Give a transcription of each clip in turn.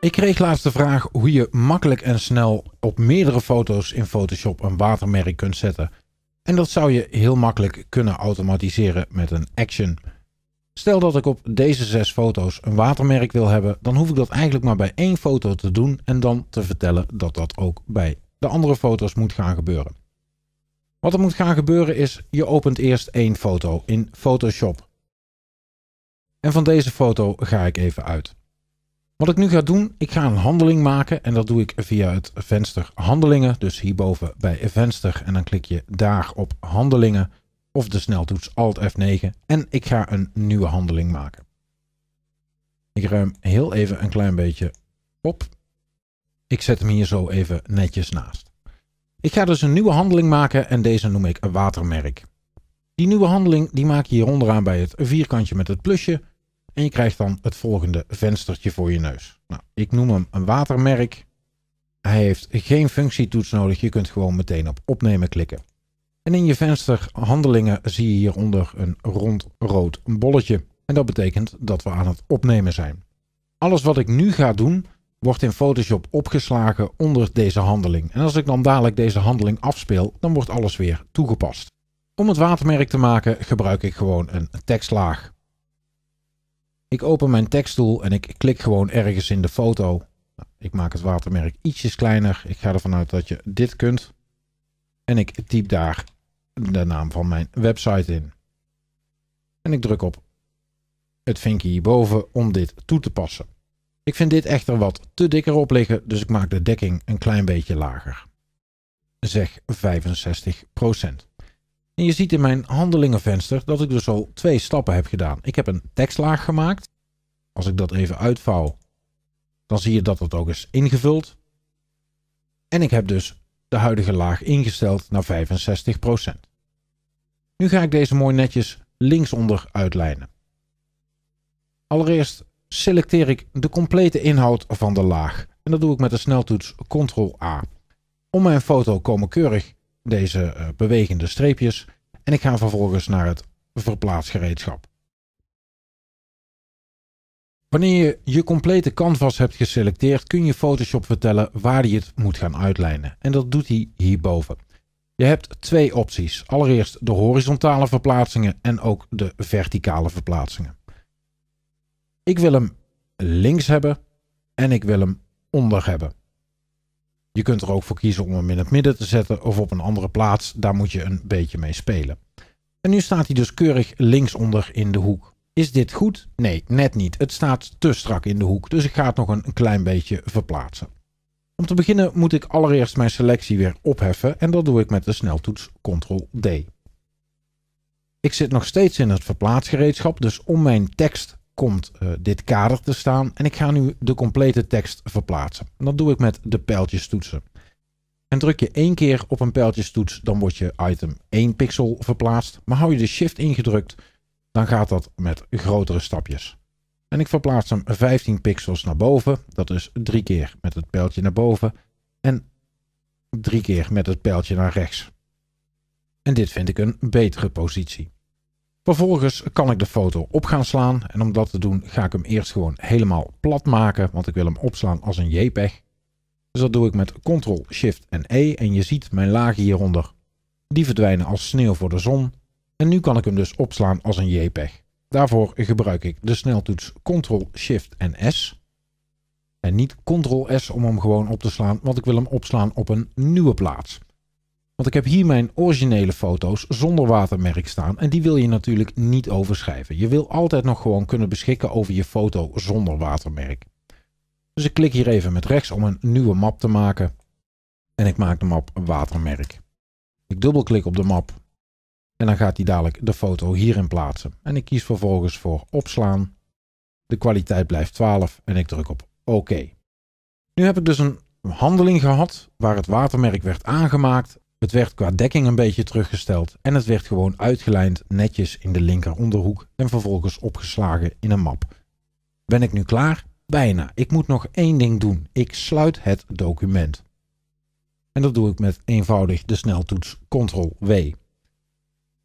Ik kreeg laatst de vraag hoe je makkelijk en snel op meerdere foto's in Photoshop een watermerk kunt zetten. En dat zou je heel makkelijk kunnen automatiseren met een action. Stel dat ik op deze zes foto's een watermerk wil hebben, dan hoef ik dat eigenlijk maar bij één foto te doen en dan te vertellen dat dat ook bij de andere foto's moet gaan gebeuren. Wat er moet gaan gebeuren is, je opent eerst één foto in Photoshop. En van deze foto ga ik even uit. Wat ik nu ga doen, ik ga een handeling maken en dat doe ik via het venster handelingen. Dus hierboven bij venster en dan klik je daar op handelingen of de sneltoets Alt F9 en ik ga een nieuwe handeling maken. Ik ruim heel even een klein beetje op. Ik zet hem hier zo even netjes naast. Ik ga dus een nieuwe handeling maken en deze noem ik een watermerk. Die nieuwe handeling die maak je hier onderaan bij het vierkantje met het plusje en je krijgt dan het volgende venstertje voor je neus. Nou, ik noem hem een watermerk. Hij heeft geen functietoets nodig. Je kunt gewoon meteen op opnemen klikken. En in je venster handelingen zie je hieronder een rond rood bolletje. En dat betekent dat we aan het opnemen zijn. Alles wat ik nu ga doen wordt in Photoshop opgeslagen onder deze handeling. En als ik dan dadelijk deze handeling afspeel, dan wordt alles weer toegepast. Om het watermerk te maken gebruik ik gewoon een tekstlaag. Ik open mijn teksttool en ik klik gewoon ergens in de foto. Ik maak het watermerk ietsjes kleiner. Ik ga ervan uit dat je dit kunt. En ik typ daar de naam van mijn website in. En ik druk op het vinkje hierboven om dit toe te passen. Ik vind dit echter wat te dikker op liggen, dus ik maak de dekking een klein beetje lager. Zeg 65 procent. En je ziet in mijn handelingenvenster dat ik dus al twee stappen heb gedaan. Ik heb een tekstlaag gemaakt. Als ik dat even uitvouw, dan zie je dat dat ook is ingevuld. En ik heb dus de huidige laag ingesteld naar 65%. Nu ga ik deze mooi netjes linksonder uitlijnen. Allereerst selecteer ik de complete inhoud van de laag. En dat doe ik met de sneltoets Ctrl-A. Om mijn foto komen keurig deze eh, bewegende streepjes. En ik ga vervolgens naar het verplaatsgereedschap. Wanneer je je complete canvas hebt geselecteerd, kun je Photoshop vertellen waar je het moet gaan uitlijnen. En dat doet hij hierboven. Je hebt twee opties. Allereerst de horizontale verplaatsingen en ook de verticale verplaatsingen. Ik wil hem links hebben en ik wil hem onder hebben. Je kunt er ook voor kiezen om hem in het midden te zetten of op een andere plaats. Daar moet je een beetje mee spelen. En nu staat hij dus keurig linksonder in de hoek. Is dit goed? Nee, net niet. Het staat te strak in de hoek, dus ik ga het nog een klein beetje verplaatsen. Om te beginnen moet ik allereerst mijn selectie weer opheffen en dat doe ik met de sneltoets Ctrl-D. Ik zit nog steeds in het verplaatsgereedschap, dus om mijn tekst komt eh, dit kader te staan en ik ga nu de complete tekst verplaatsen. dat doe ik met de toetsen. En druk je één keer op een pijltjestoets, dan wordt je item 1 pixel verplaatst. Maar hou je de shift ingedrukt, dan gaat dat met grotere stapjes. En ik verplaats hem 15 pixels naar boven. Dat is drie keer met het pijltje naar boven en drie keer met het pijltje naar rechts. En dit vind ik een betere positie. Vervolgens kan ik de foto op gaan slaan. En om dat te doen ga ik hem eerst gewoon helemaal plat maken. Want ik wil hem opslaan als een JPEG. Dus dat doe ik met Ctrl, Shift en E. En je ziet mijn lagen hieronder. Die verdwijnen als sneeuw voor de zon. En nu kan ik hem dus opslaan als een JPEG. Daarvoor gebruik ik de sneltoets Ctrl, Shift en S. En niet Ctrl S om hem gewoon op te slaan, want ik wil hem opslaan op een nieuwe plaats. Want ik heb hier mijn originele foto's zonder watermerk staan en die wil je natuurlijk niet overschrijven. Je wil altijd nog gewoon kunnen beschikken over je foto zonder watermerk. Dus ik klik hier even met rechts om een nieuwe map te maken en ik maak de map watermerk. Ik dubbelklik op de map en dan gaat hij dadelijk de foto hierin plaatsen. En ik kies vervolgens voor opslaan. De kwaliteit blijft 12 en ik druk op OK. Nu heb ik dus een handeling gehad waar het watermerk werd aangemaakt het werd qua dekking een beetje teruggesteld en het werd gewoon uitgelijnd netjes in de linkeronderhoek en vervolgens opgeslagen in een map. Ben ik nu klaar? Bijna. Ik moet nog één ding doen. Ik sluit het document. En dat doe ik met eenvoudig de sneltoets Ctrl-W.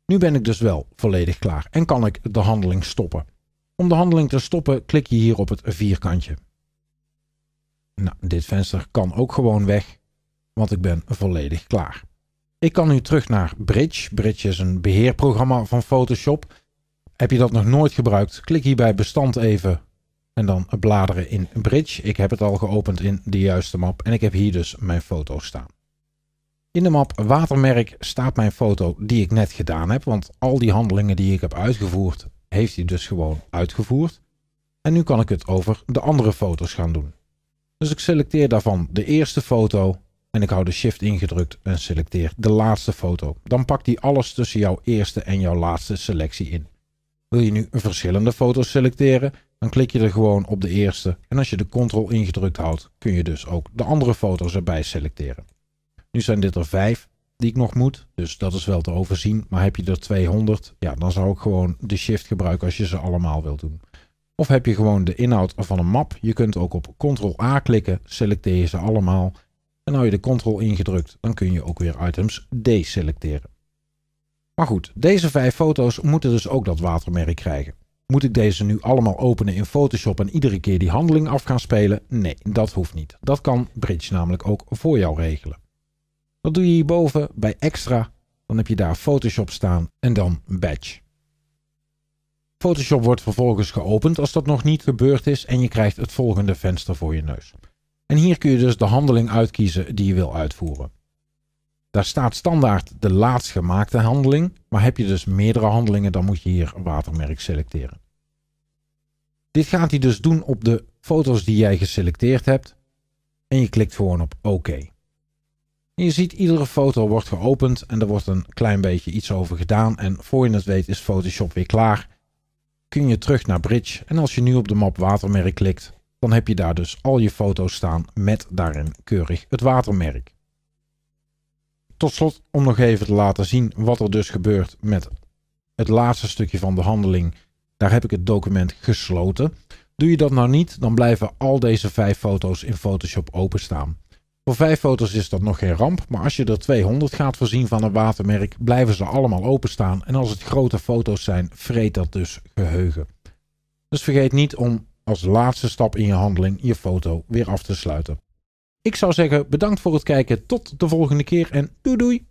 Nu ben ik dus wel volledig klaar en kan ik de handeling stoppen. Om de handeling te stoppen klik je hier op het vierkantje. Nou, dit venster kan ook gewoon weg, want ik ben volledig klaar. Ik kan nu terug naar Bridge. Bridge is een beheerprogramma van Photoshop. Heb je dat nog nooit gebruikt? Klik hierbij bestand even en dan bladeren in Bridge. Ik heb het al geopend in de juiste map en ik heb hier dus mijn foto staan. In de map watermerk staat mijn foto die ik net gedaan heb, want al die handelingen die ik heb uitgevoerd, heeft hij dus gewoon uitgevoerd. En nu kan ik het over de andere foto's gaan doen. Dus ik selecteer daarvan de eerste foto en ik hou de shift ingedrukt en selecteer de laatste foto. Dan pakt hij alles tussen jouw eerste en jouw laatste selectie in. Wil je nu verschillende foto's selecteren, dan klik je er gewoon op de eerste en als je de ctrl ingedrukt houdt, kun je dus ook de andere foto's erbij selecteren. Nu zijn dit er vijf die ik nog moet, dus dat is wel te overzien, maar heb je er 200, ja dan zou ik gewoon de shift gebruiken als je ze allemaal wilt doen. Of heb je gewoon de inhoud van een map, je kunt ook op ctrl A klikken, selecteer je ze allemaal en hou je de Ctrl ingedrukt, dan kun je ook weer items deselecteren. Maar goed, deze vijf foto's moeten dus ook dat watermerk krijgen. Moet ik deze nu allemaal openen in Photoshop en iedere keer die handeling af gaan spelen? Nee, dat hoeft niet. Dat kan Bridge namelijk ook voor jou regelen. Dat doe je hierboven bij Extra. Dan heb je daar Photoshop staan en dan Batch. Photoshop wordt vervolgens geopend als dat nog niet gebeurd is en je krijgt het volgende venster voor je neus. En hier kun je dus de handeling uitkiezen die je wil uitvoeren. Daar staat standaard de laatst gemaakte handeling, maar heb je dus meerdere handelingen, dan moet je hier watermerk selecteren. Dit gaat hij dus doen op de foto's die jij geselecteerd hebt en je klikt gewoon op OK. je ziet iedere foto wordt geopend en er wordt een klein beetje iets over gedaan en voor je het weet is Photoshop weer klaar. Kun je terug naar Bridge en als je nu op de map watermerk klikt, dan heb je daar dus al je foto's staan met daarin keurig het watermerk. Tot slot om nog even te laten zien wat er dus gebeurt met het laatste stukje van de handeling. Daar heb ik het document gesloten. Doe je dat nou niet, dan blijven al deze vijf foto's in Photoshop openstaan. Voor vijf foto's is dat nog geen ramp, maar als je er 200 gaat voorzien van een watermerk, blijven ze allemaal openstaan. En als het grote foto's zijn, vreet dat dus geheugen. Dus vergeet niet om als laatste stap in je handeling je foto weer af te sluiten. Ik zou zeggen bedankt voor het kijken. Tot de volgende keer en doei doei!